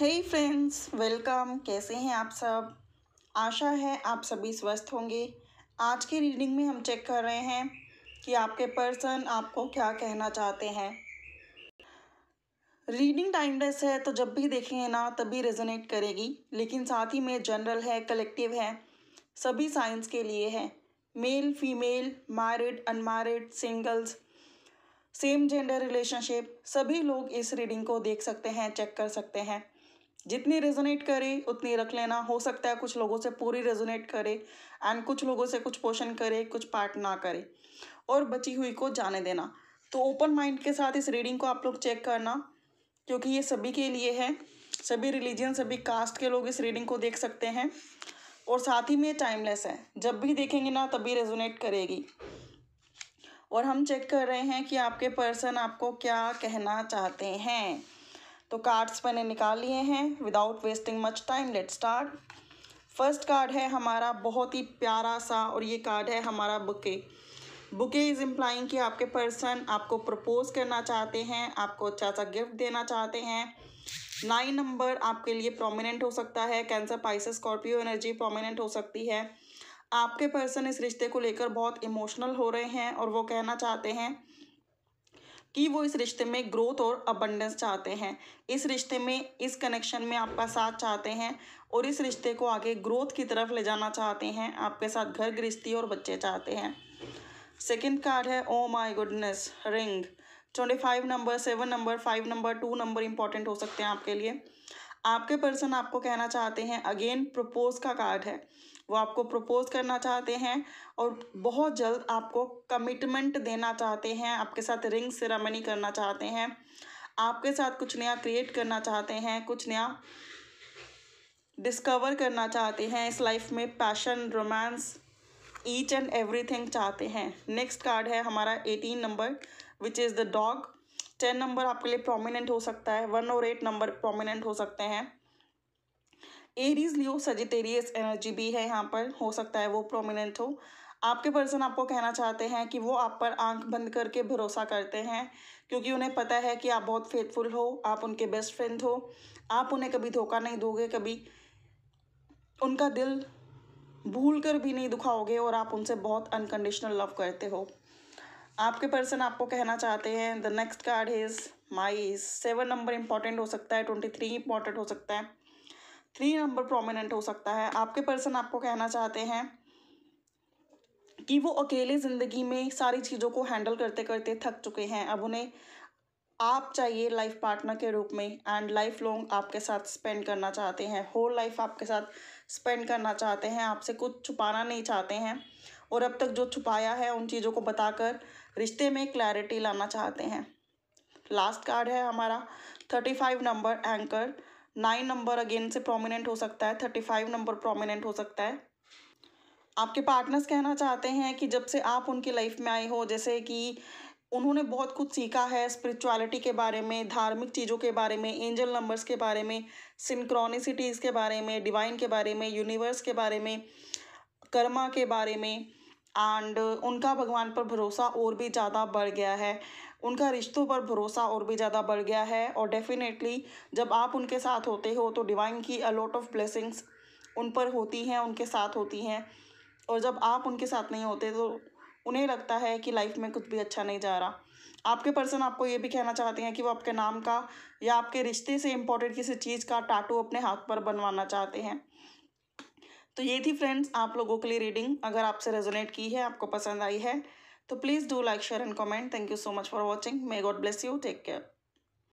हे friends welcome कैसे हैं आप सब आशा है आप सभी स्वस्थ होंगे आज की रीडिंग में हम चेक कर रहे हैं कि आपके पर्सन आपको क्या कहना चाहते हैं रीडिंग टाइमलेस है तो जब भी देखेंगे ना तभी रेजोनेट करेगी लेकिन साथ ही में जनरल है कलेक्टिव है सभी साइंस के लिए है male female married unmarried singles same gender relationship सभी लोग इस रीडिंग को देख सकते हैं चेक कर सकते हैं जितनी रेजोनेट करे उतनी रख लेना हो सकता है कुछ लोगों से पूरी रेजोनेट करे एंड कुछ लोगों से कुछ पोषण करे कुछ पार्ट ना करे और बची हुई को जाने देना तो ओपन माइंड के साथ इस रीडिंग को आप लोग चेक करना क्योंकि ये सभी के लिए है सभी रिलीजन सभी कास्ट के लोग इस रीडिंग को देख सकते हैं और साथ ही में टाइमलेस है जब भी देखेंगे ना तभी रेजोनेट करेगी और हम चेक कर रहे हैं कि आपके पर्सन आपको क्या कहना चाहते हैं तो कार्ड्स मैंने निकाल लिए हैं without wasting much time let start first card है हमारा बहुत ही प्यारा सा और ये कार्ड है हमारा बुके बुके इज़ इम्प्लाइंग कि आपके पर्सन आपको प्रपोज करना चाहते हैं आपको अच्छा सा गिफ्ट देना चाहते हैं नाइन नंबर आपके लिए प्रोमिनेंट हो सकता है cancer pisces scorpio energy prominent हो सकती है आपके पर्सन इस रिश्ते को लेकर बहुत इमोशनल हो रहे हैं और वो कहना चाहते हैं कि वो इस रिश्ते में ग्रोथ और अबंडेंस चाहते हैं इस रिश्ते में इस कनेक्शन में आपका साथ चाहते हैं और इस रिश्ते को आगे ग्रोथ की तरफ ले जाना चाहते हैं आपके साथ घर गृहस्थी और बच्चे चाहते हैं सेकेंड कार्ड है oh my goodness ring twenty five number seven number five number two number important हो सकते हैं आपके लिए आपके पर्सन आपको कहना चाहते हैं अगेन प्रपोज का कार्ड है वो आपको प्रपोज करना चाहते हैं और बहुत जल्द आपको कमिटमेंट देना चाहते हैं आपके साथ रिंग सेरामनी करना चाहते हैं आपके साथ कुछ नया क्रिएट करना चाहते हैं कुछ नया डिस्कवर करना चाहते हैं इस लाइफ में passion romance each and everything चाहते हैं नेक्स्ट कार्ड है हमारा eighteen number which is the dog ten number आपके लिए प्रोमिनेंट हो सकता है वन और एट नंबर प्रोमिनेंट हो सकते हैं एरीज लियो सजिटेरियस एनर्जी भी है यहाँ पर हो सकता है वो प्रोमिनेंट हो आपके पर्सन आपको कहना चाहते हैं कि वो आप पर आंख बंद करके भरोसा करते हैं क्योंकि उन्हें पता है कि आप बहुत फेथफुल हो आप उनके बेस्ट फ्रेंड हो आप उन्हें कभी धोखा नहीं दोगे कभी उनका दिल भूल कर भी नहीं दुखाओगे और आप उनसे बहुत अनकंडीशनल लव करते हो आपके पर्सन आपको कहना चाहते हैं the next card is my seven number important हो सकता है ट्वेंटी थ्री इंपॉर्टेंट हो सकता है थ्री नंबर प्रोमिनेंट हो सकता है आपके पर्सन आपको कहना चाहते हैं कि वो अकेले ज़िंदगी में सारी चीज़ों को हैंडल करते करते थक चुके हैं अब उन्हें आप चाहिए लाइफ पार्टनर के रूप में एंड लाइफ लॉन्ग आपके साथ स्पेंड करना चाहते हैं होल लाइफ आपके साथ स्पेंड करना चाहते हैं आपसे कुछ छुपाना नहीं चाहते हैं और अब तक जो छुपाया है उन चीज़ों को बताकर रिश्ते में क्लैरिटी लाना चाहते हैं लास्ट कार्ड है हमारा thirty five number anchor nine number again से प्रोमिनेंट हो सकता है थर्टी फाइव नंबर प्रोमिनेंट हो सकता है आपके पार्टनर्स कहना चाहते हैं कि जब से आप उनकी लाइफ में आए हो जैसे कि उन्होंने बहुत कुछ सीखा है स्पिरिचुअलिटी के बारे में धार्मिक चीज़ों के बारे में एंजल नंबर्स के बारे में सिंक्रॉनिसिटीज़ के बारे में डिवाइन के बारे में यूनिवर्स के बारे में कर्मा के बारे में एंड uh, उनका भगवान पर भरोसा और भी ज़्यादा बढ़ गया है उनका रिश्तों पर भरोसा और भी ज़्यादा बढ़ गया है और डेफिनेटली जब आप उनके साथ होते हो तो डिवाइन की अलॉट ऑफ ब्लेसिंग्स उन पर होती हैं उनके साथ होती हैं और जब आप उनके साथ नहीं होते तो उन्हें लगता है कि लाइफ में कुछ भी अच्छा नहीं जा रहा आपके पर्सन आपको ये भी कहना चाहते हैं कि वो आपके नाम का या आपके रिश्ते से इम्पोर्टेंट किसी चीज़ का टाटू अपने हाथ पर बनवाना चाहते हैं तो ये थी फ्रेंड्स आप लोगों के लिए रीडिंग अगर आपसे रेजोनेट की है आपको पसंद आई है तो please do like share and comment thank you so much for watching may God bless you take care